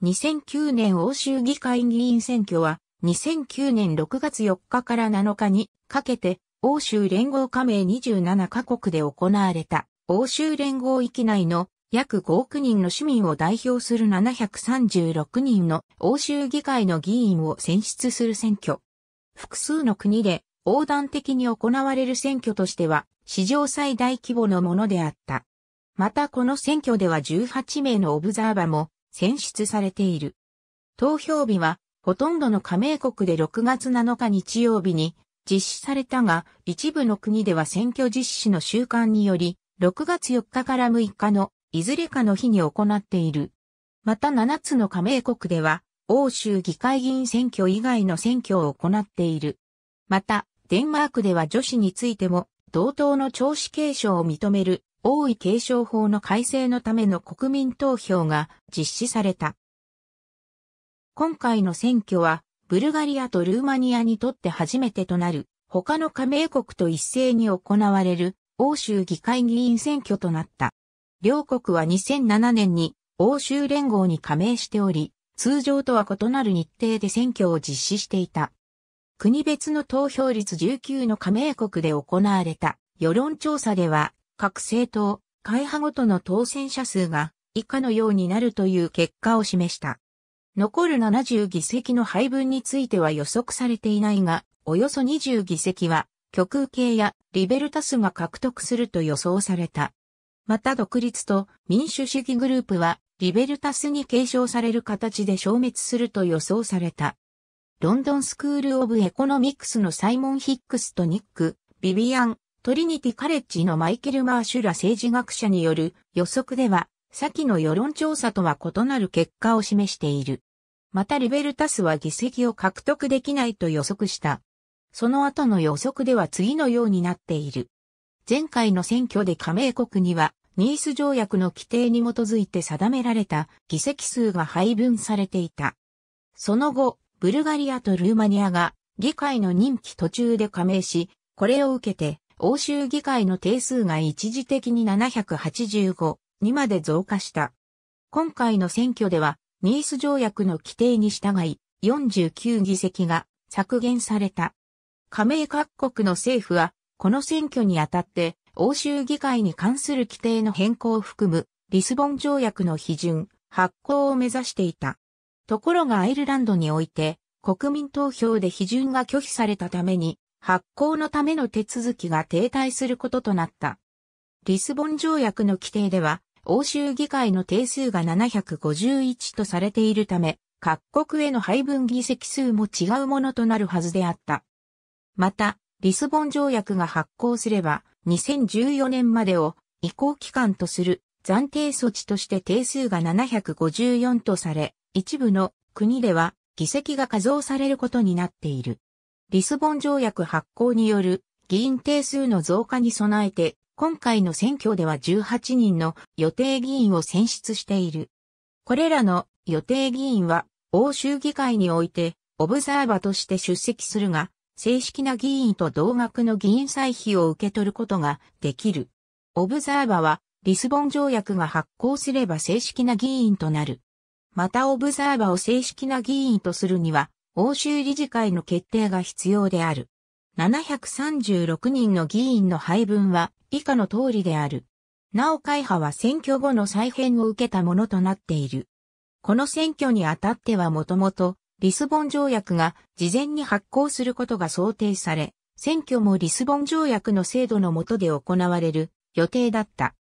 2009年欧州議会議員選挙は、2009年6月4日から7日にかけて、欧州連合加盟27カ国で行われた、欧州連合域内の約5億人の市民を代表する736人の欧州議会の議員を選出する選挙。複数の国で横断的に行われる選挙としては史上最大規模のものであった。またこの選挙では18名のオブザーバも選出されている。投票日は、ほとんどの加盟国で6月7日日曜日に実施されたが、一部の国では選挙実施の習慣により、6月4日から6日のいずれかの日に行っている。また7つの加盟国では、欧州議会議員選挙以外の選挙を行っている。また、デンマークでは女子についても、同等の調子継承を認める王位継承法の改正のための国民投票が実施された。今回の選挙は、ブルガリアとルーマニアにとって初めてとなる、他の加盟国と一斉に行われる、欧州議会議員選挙となった。両国は2007年に欧州連合に加盟しており、通常とは異なる日程で選挙を実施していた。国別の投票率19の加盟国で行われた世論調査では各政党、会派ごとの当選者数が以下のようになるという結果を示した。残る70議席の配分については予測されていないが、およそ20議席は極右系やリベルタスが獲得すると予想された。また独立と民主主義グループはリベルタスに継承される形で消滅すると予想された。ロンドンスクール・オブ・エコノミクスのサイモン・ヒックスとニック、ビビアン・トリニティカレッジのマイケル・マーシュラ政治学者による予測では、先の世論調査とは異なる結果を示している。またリベルタスは議席を獲得できないと予測した。その後の予測では次のようになっている。前回の選挙で加盟国には、ニース条約の規定に基づいて定められた議席数が配分されていた。その後、ブルガリアとルーマニアが議会の任期途中で加盟し、これを受けて欧州議会の定数が一時的に785にまで増加した。今回の選挙では、ニース条約の規定に従い、49議席が削減された。加盟各国の政府は、この選挙にあたって、欧州議会に関する規定の変更を含む、リスボン条約の批准、発行を目指していた。ところがアイルランドにおいて、国民投票で批准が拒否されたために、発行のための手続きが停滞することとなった。リスボン条約の規定では、欧州議会の定数が751とされているため、各国への配分議席数も違うものとなるはずであった。また、リスボン条約が発行すれば、2014年までを移行期間とする暫定措置として定数が754とされ、一部の国では議席が加増されることになっている。リスボン条約発行による議員定数の増加に備えて、今回の選挙では18人の予定議員を選出している。これらの予定議員は、欧州議会において、オブザーバとして出席するが、正式な議員と同額の議員歳費を受け取ることができる。オブザーバは、リスボン条約が発行すれば正式な議員となる。またオブザーバを正式な議員とするには、欧州理事会の決定が必要である。736人の議員の配分は以下の通りである。なお会派は選挙後の再編を受けたものとなっている。この選挙にあたってはもともとリスボン条約が事前に発行することが想定され、選挙もリスボン条約の制度の下で行われる予定だった。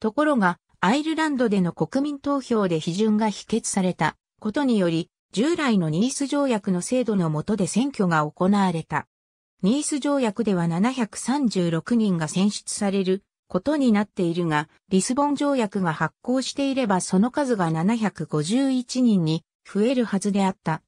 ところが、アイルランドでの国民投票で批准が否決されたことにより、従来のニース条約の制度の下で選挙が行われた。ニース条約では736人が選出されることになっているが、リスボン条約が発行していればその数が751人に増えるはずであった。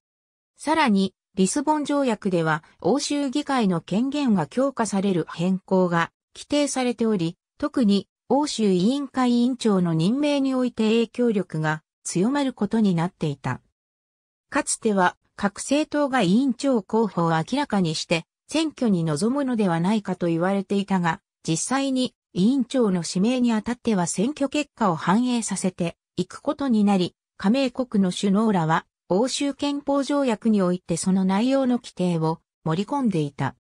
さらに、リスボン条約では欧州議会の権限が強化される変更が規定されており、特に欧州委員会委員長の任命において影響力が強まることになっていた。かつては各政党が委員長候補を明らかにして選挙に臨むのではないかと言われていたが、実際に委員長の指名にあたっては選挙結果を反映させていくことになり、加盟国の首脳らは欧州憲法条約においてその内容の規定を盛り込んでいた。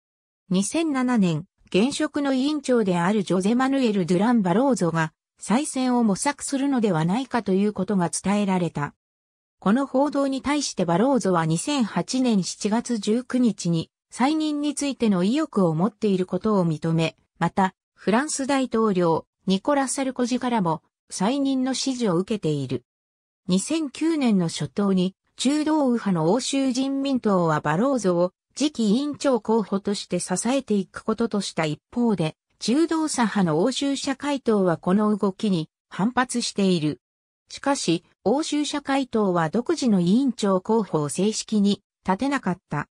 2007年、現職の委員長であるジョゼ・マヌエル・ドゥラン・バローゾが再選を模索するのではないかということが伝えられた。この報道に対してバローゾは2008年7月19日に再任についての意欲を持っていることを認め、また、フランス大統領、ニコラ・サルコジからも再任の指示を受けている。2009年の初頭に、中道右派の欧州人民党はバローゾを次期委員長候補として支えていくこととした一方で、中道左派の欧州社会党はこの動きに反発している。しかし、欧州社会党は独自の委員長候補を正式に立てなかった。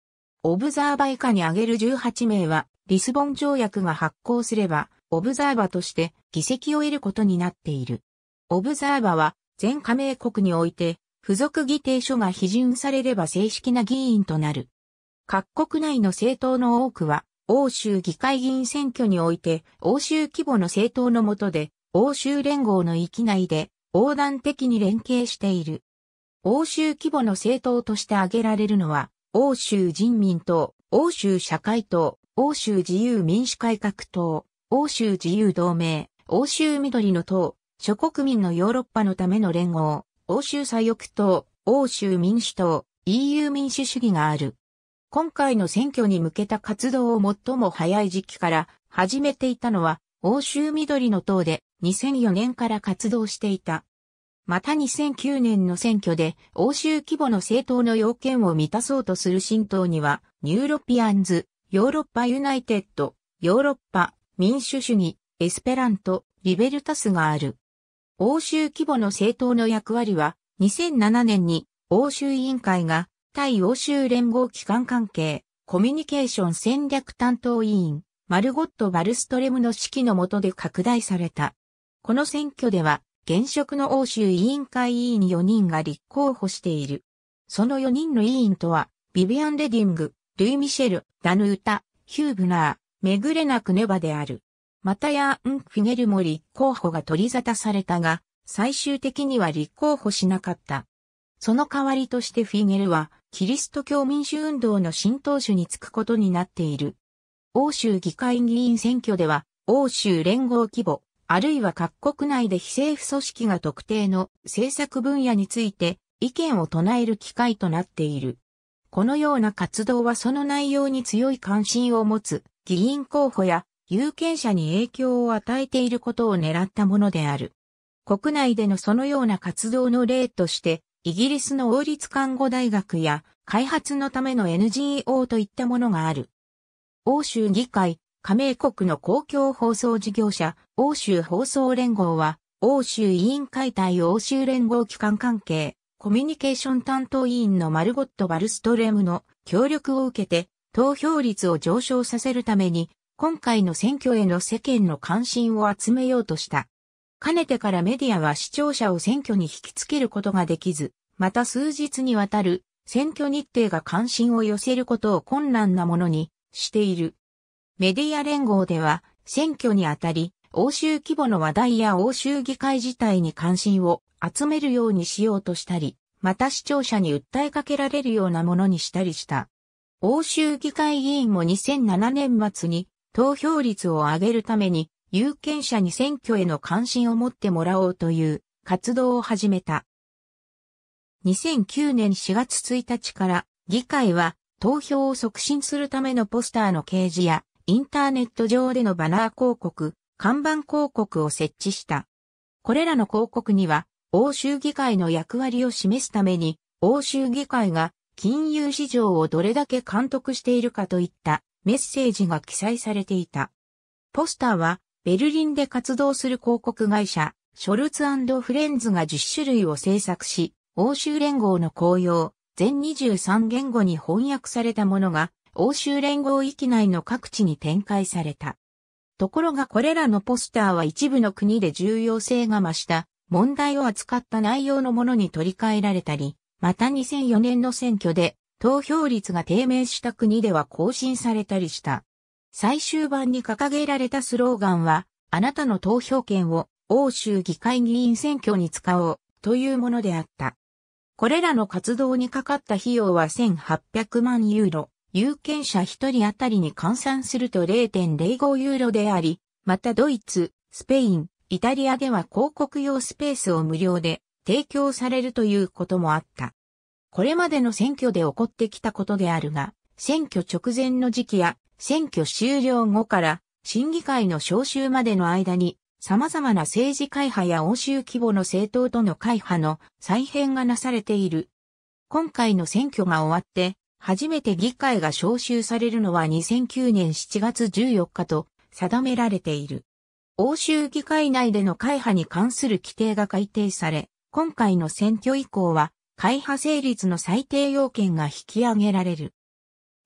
オブザーバ以下に挙げる18名は、リスボン条約が発効すれば、オブザーバとして議席を得ることになっている。オブザーバは、全加盟国において、付属議定書が批准されれば正式な議員となる。各国内の政党の多くは、欧州議会議員選挙において、欧州規模の政党の下で、欧州連合の域内で、横断的に連携している。欧州規模の政党として挙げられるのは、欧州人民党、欧州社会党、欧州自由民主改革党、欧州自由同盟、欧州緑の党、諸国民のヨーロッパのための連合、欧州左翼党、欧州民主党、EU 民主主義がある。今回の選挙に向けた活動を最も早い時期から始めていたのは欧州緑の党で2004年から活動していた。また2009年の選挙で欧州規模の政党の要件を満たそうとする新党には、ニューロピアンズ、ヨーロッパユナイテッド、ヨーロッパ、民主主義、エスペラント、リベルタスがある。欧州規模の政党の役割は、2007年に欧州委員会が対欧州連合機関関係、コミュニケーション戦略担当委員、マルゴット・バルストレムの指揮の下で拡大された。この選挙では、現職の欧州委員会委員4人が立候補している。その4人の委員とは、ビビアン・レディング、ルイ・ミシェル、ダヌータ、ヒューブナー、メグれなくネバである。またやン・フィゲルも立候補が取り沙汰されたが、最終的には立候補しなかった。その代わりとしてフィゲルは、キリスト教民主運動の新党首に就くことになっている。欧州議会議員選挙では、欧州連合規模、あるいは各国内で非政府組織が特定の政策分野について意見を唱える機会となっている。このような活動はその内容に強い関心を持つ議員候補や有権者に影響を与えていることを狙ったものである。国内でのそのような活動の例として、イギリスの王立看護大学や開発のための NGO といったものがある。欧州議会、加盟国の公共放送事業者、欧州放送連合は、欧州委員会対欧州連合機関関係、コミュニケーション担当委員のマルゴット・バルストレムの協力を受けて、投票率を上昇させるために、今回の選挙への世間の関心を集めようとした。かねてからメディアは視聴者を選挙に引きつけることができず、また数日にわたる選挙日程が関心を寄せることを困難なものに、している。メディア連合では、選挙にあたり、欧州規模の話題や欧州議会自体に関心を集めるようにしようとしたり、また視聴者に訴えかけられるようなものにしたりした。欧州議会議員も2007年末に投票率を上げるために有権者に選挙への関心を持ってもらおうという活動を始めた。2009年4月1日から議会は投票を促進するためのポスターの掲示や、インターネット上でのバナー広告、看板広告を設置した。これらの広告には、欧州議会の役割を示すために、欧州議会が金融市場をどれだけ監督しているかといったメッセージが記載されていた。ポスターは、ベルリンで活動する広告会社、ショルツフレンズが10種類を制作し、欧州連合の公用、全23言語に翻訳されたものが、欧州連合域内の各地に展開された。ところがこれらのポスターは一部の国で重要性が増した、問題を扱った内容のものに取り替えられたり、また2004年の選挙で投票率が低迷した国では更新されたりした。最終版に掲げられたスローガンは、あなたの投票権を欧州議会議員選挙に使おうというものであった。これらの活動にかかった費用は1800万ユーロ、有権者1人当たりに換算すると0.05ユーロであり、またドイツ、スペイン、イタリアでは広告用スペースを無料で提供されるということもあった。これまでの選挙で起こってきたことであるが、選挙直前の時期や選挙終了後から審議会の招集までの間に様々な政治会派や欧州規模の政党との会派の再編がなされている。今回の選挙が終わって、初めて議会が招集されるのは2009年7月14日と定められている。欧州議会内での会派に関する規定が改定され、今回の選挙以降は、会派成立の最低要件が引き上げられる。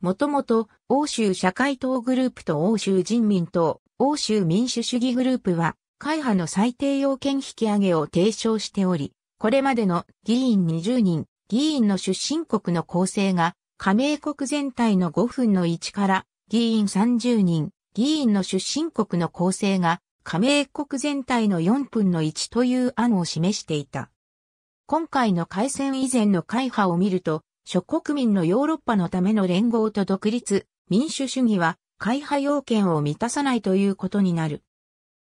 もともと、欧州社会党グループと欧州人民党、欧州民主主義グループは、会派の最低要件引き上げを提唱しており、これまでの議員20人、議員の出身国の構成が、加盟国全体の5分の1から、議員30人、議員の出身国の構成が、加盟国全体の4分の1という案を示していた。今回の改選以前の会派を見ると、諸国民のヨーロッパのための連合と独立、民主主義は、会派要件を満たさないということになる。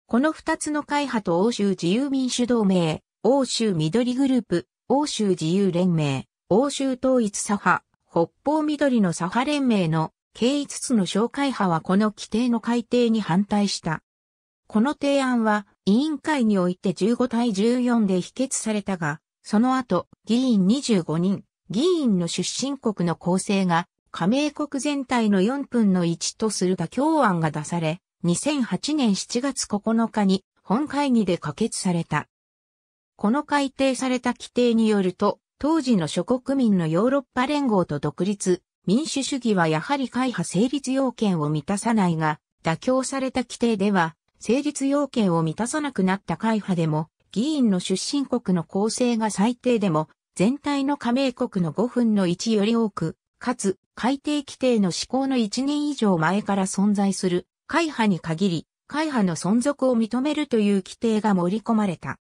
この二つの会派と欧州自由民主同盟、欧州緑グループ、欧州自由連盟、欧州統一左派、北方緑の左派連盟の計5つの紹介派はこの規定の改定に反対した。この提案は委員会において15対14で否決されたが、その後議員25人、議員の出身国の構成が加盟国全体の4分の1とする妥協案が出され、2008年7月9日に本会議で可決された。この改定された規定によると、当時の諸国民のヨーロッパ連合と独立、民主主義はやはり会派成立要件を満たさないが、妥協された規定では、成立要件を満たさなくなった会派でも、議員の出身国の構成が最低でも、全体の加盟国の5分の1より多く、かつ、改定規定の施行の1年以上前から存在する会派に限り、会派の存続を認めるという規定が盛り込まれた。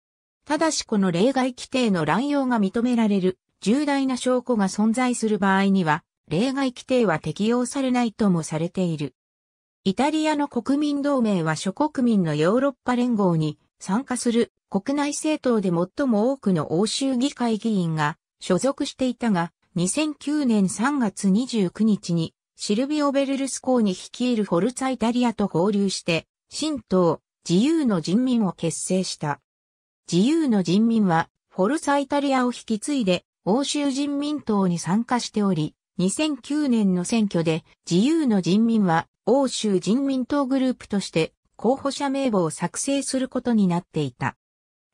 ただしこの例外規定の乱用が認められる重大な証拠が存在する場合には、例外規定は適用されないともされている。イタリアの国民同盟は諸国民のヨーロッパ連合に参加する国内政党で最も多くの欧州議会議員が所属していたが、2009年3月29日にシルビオ・ベルルスコーニ率いるフォルツァ・イタリアと合流して、新党、自由の人民を結成した。自由の人民は、フォルツァ・イタリアを引き継いで、欧州人民党に参加しており、2009年の選挙で、自由の人民は、欧州人民党グループとして、候補者名簿を作成することになっていた。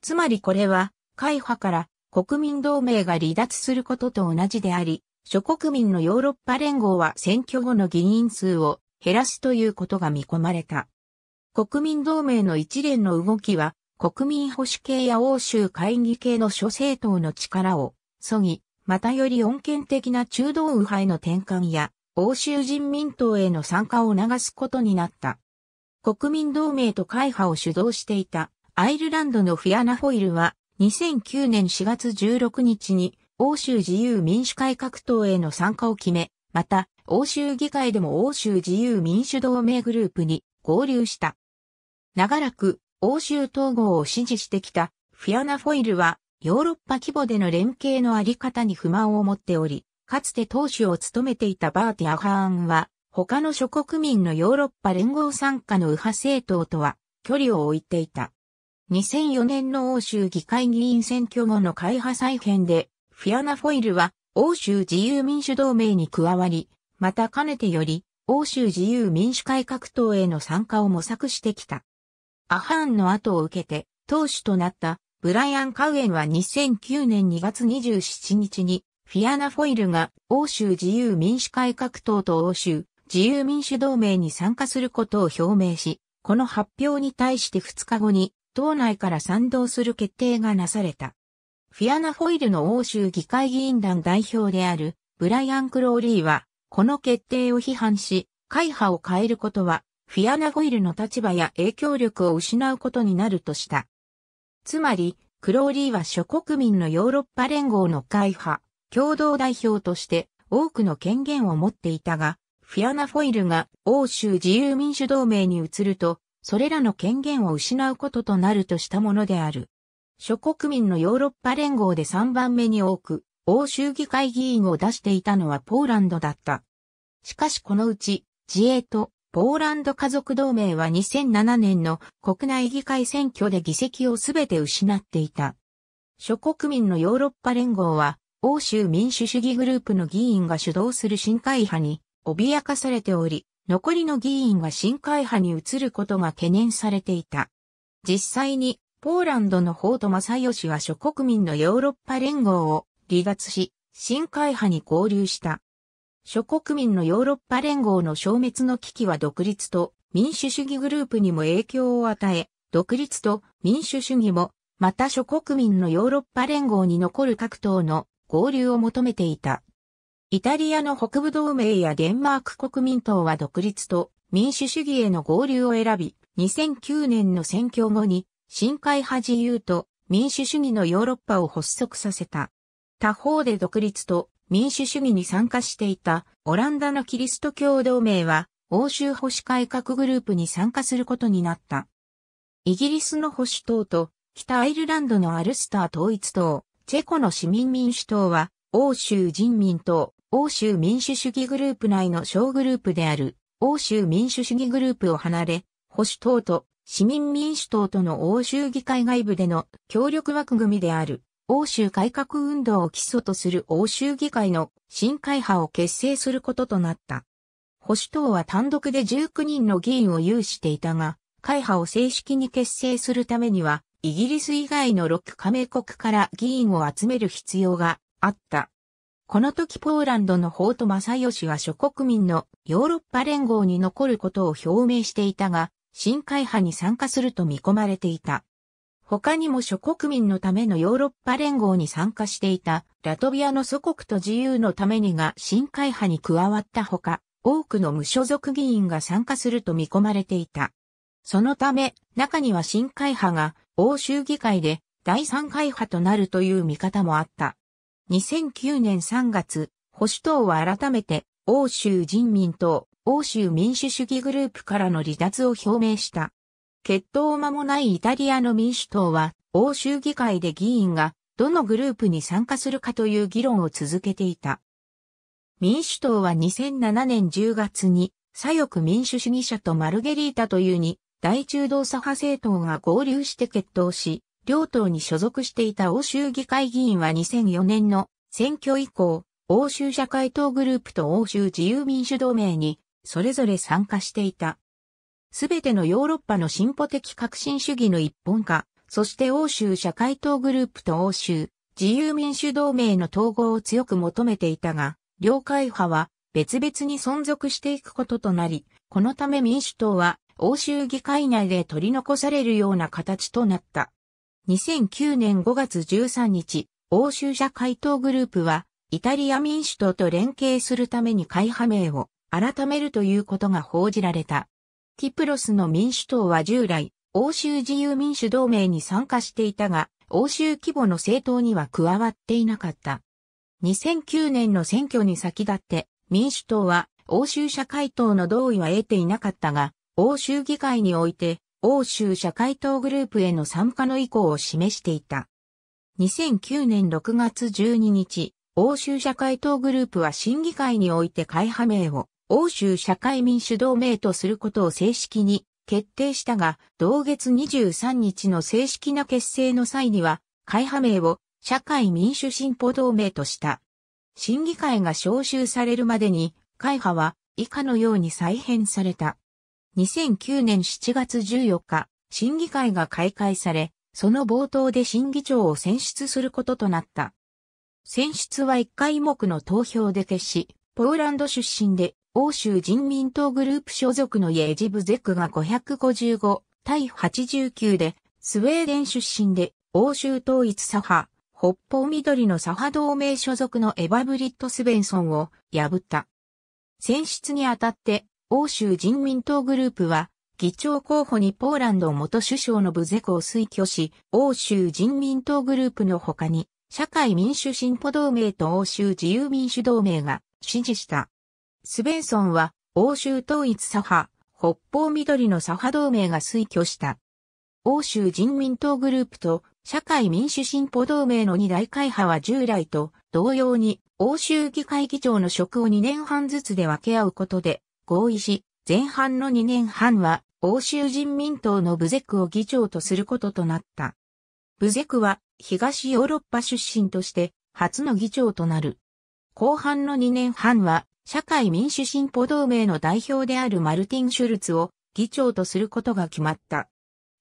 つまりこれは、会派から国民同盟が離脱することと同じであり、諸国民のヨーロッパ連合は選挙後の議員数を減らすということが見込まれた。国民同盟の一連の動きは、国民保守系や欧州会議系の諸政党の力を、そぎ、またより穏健的な中道右派への転換や、欧州人民党への参加を促すことになった。国民同盟と会派を主導していたアイルランドのフィアナ・ホイルは2009年4月16日に欧州自由民主改革党への参加を決め、また、欧州議会でも欧州自由民主同盟グループに合流した。長らく欧州統合を支持してきたフィアナ・フォイルはヨーロッパ規模での連携のあり方に不満を持っており、かつて党首を務めていたバーティア・ハーンは他の諸国民のヨーロッパ連合参加の右派政党とは距離を置いていた。2004年の欧州議会議員選挙後の会派再編でフィアナ・フォイルは、欧州自由民主同盟に加わり、またかねてより、欧州自由民主改革党への参加を模索してきた。アハーンの後を受けて、党首となったブライアン・カウエンは2009年2月27日に、フィアナ・フォイルが欧州自由民主改革党と欧州自由民主同盟に参加することを表明し、この発表に対して2日後に、党内から賛同する決定がなされた。フィアナ・フォイルの欧州議会議員団代表であるブライアン・クローリーは、この決定を批判し、会派を変えることは、フィアナ・フォイルの立場や影響力を失うことになるとした。つまり、クローリーは諸国民のヨーロッパ連合の会派、共同代表として多くの権限を持っていたが、フィアナ・フォイルが欧州自由民主同盟に移ると、それらの権限を失うこととなるとしたものである。諸国民のヨーロッパ連合で3番目に多く、欧州議会議員を出していたのはポーランドだった。しかしこのうち、自衛とポーランド家族同盟は2007年の国内議会選挙で議席をすべて失っていた。諸国民のヨーロッパ連合は、欧州民主主義グループの議員が主導する新会派に脅かされており、残りの議員が新会派に移ることが懸念されていた。実際にポーランドの法と正義は諸国民のヨーロッパ連合を離脱し、新会派に合流した。諸国民のヨーロッパ連合の消滅の危機は独立と民主主義グループにも影響を与え、独立と民主主義も、また諸国民のヨーロッパ連合に残る各党の合流を求めていた。イタリアの北部同盟やデンマーク国民党は独立と民主主義への合流を選び、2009年の選挙後に新会派自由と民主主義のヨーロッパを発足させた。他方で独立と民主主義に参加していたオランダのキリスト教同盟は欧州保守改革グループに参加することになった。イギリスの保守党と北アイルランドのアルスター統一党、チェコの市民民主党は欧州人民党、欧州民主主義グループ内の小グループである欧州民主主義グループを離れ、保守党と市民民主党との欧州議会外部での協力枠組みである欧州改革運動を基礎とする欧州議会の新会派を結成することとなった。保守党は単独で19人の議員を有していたが、会派を正式に結成するためには、イギリス以外の6加盟国から議員を集める必要があった。この時ポーランドの法と正義は諸国民のヨーロッパ連合に残ることを表明していたが、新会派に参加すると見込まれていた。他にも諸国民のためのヨーロッパ連合に参加していたラトビアの祖国と自由のためにが新会派に加わったほか、多くの無所属議員が参加すると見込まれていた。そのため、中には新会派が欧州議会で第三会派となるという見方もあった。2009年3月、保守党は改めて欧州人民党、欧州民主主義グループからの離脱を表明した。決闘間もないイタリアの民主党は、欧州議会で議員がどのグループに参加するかという議論を続けていた。民主党は2007年10月に左翼民主主義者とマルゲリータというに大中道左派政党が合流して決闘し、両党に所属していた欧州議会議員は2004年の選挙以降、欧州社会党グループと欧州自由民主同盟にそれぞれ参加していた。すべてのヨーロッパの進歩的革新主義の一本化、そして欧州社会党グループと欧州自由民主同盟の統合を強く求めていたが、両会派は別々に存続していくこととなり、このため民主党は欧州議会内で取り残されるような形となった。2009年5月13日、欧州社会党グループはイタリア民主党と連携するために会派名を改めるということが報じられた。キプロスの民主党は従来、欧州自由民主同盟に参加していたが、欧州規模の政党には加わっていなかった。2009年の選挙に先立って民主党は欧州社会党の同意は得ていなかったが、欧州議会において欧州社会党グループへの参加の意向を示していた。2009年6月12日、欧州社会党グループは審議会において会派名を欧州社会民主同盟とすることを正式に決定したが、同月23日の正式な結成の際には、会派名を社会民主進歩同盟とした。審議会が招集されるまでに、会派は以下のように再編された。2009年7月14日、審議会が開会され、その冒頭で審議長を選出することとなった。選出は1回目の投票で決し、ポーランド出身で欧州人民党グループ所属のイエジブゼクが555対89で、スウェーデン出身で、欧州統一左派、北方緑の左派同盟所属のエヴァブリット・スベンソンを破った。選出にあたって、欧州人民党グループは、議長候補にポーランド元首相のブゼクを推挙し、欧州人民党グループの他に、社会民主進歩同盟と欧州自由民主同盟が支持した。スベンソンは欧州統一左派、北方緑の左派同盟が推挙した。欧州人民党グループと社会民主進歩同盟の二大会派は従来と同様に欧州議会議長の職を2年半ずつで分け合うことで合意し、前半の2年半は欧州人民党のブゼクを議長とすることとなった。ブゼクは東ヨーロッパ出身として初の議長となる。後半の2年半は社会民主進歩同盟の代表であるマルティン・シュルツを議長とすることが決まった。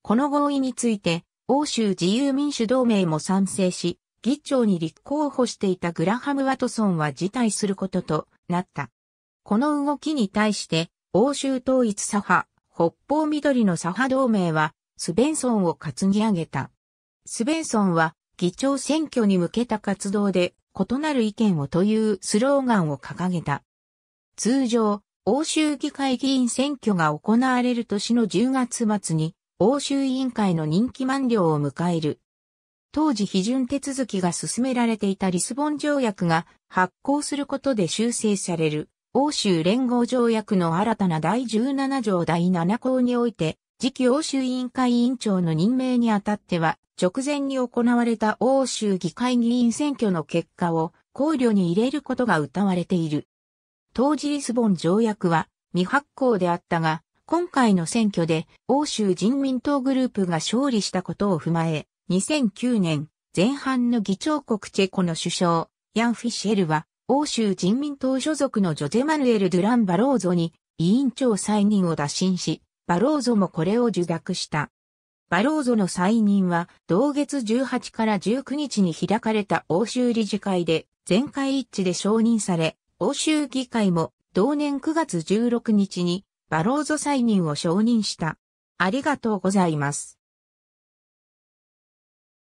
この合意について、欧州自由民主同盟も賛成し、議長に立候補していたグラハム・ワトソンは辞退することとなった。この動きに対して、欧州統一左派、北方緑の左派同盟は、スベンソンを担ぎ上げた。スベンソンは、議長選挙に向けた活動で、異なる意見をというスローガンを掲げた。通常、欧州議会議員選挙が行われる年の10月末に、欧州委員会の任期満了を迎える。当時批准手続きが進められていたリスボン条約が発行することで修正される欧州連合条約の新たな第17条第7項において、次期欧州委員会委員長の任命にあたっては、直前に行われた欧州議会議員選挙の結果を考慮に入れることが謳われている。当時リスボン条約は未発行であったが、今回の選挙で欧州人民党グループが勝利したことを踏まえ、2009年前半の議長国チェコの首相、ヤン・フィシェルは、欧州人民党所属のジョゼ・マヌエル・ドゥラン・バローゾに委員長再任を打診し、バローゾもこれを受諾した。バローゾの再任は、同月18から19日に開かれた欧州理事会で、全会一致で承認され、欧州議会も同年9月16日にバローゾ再任を承認した。ありがとうございます。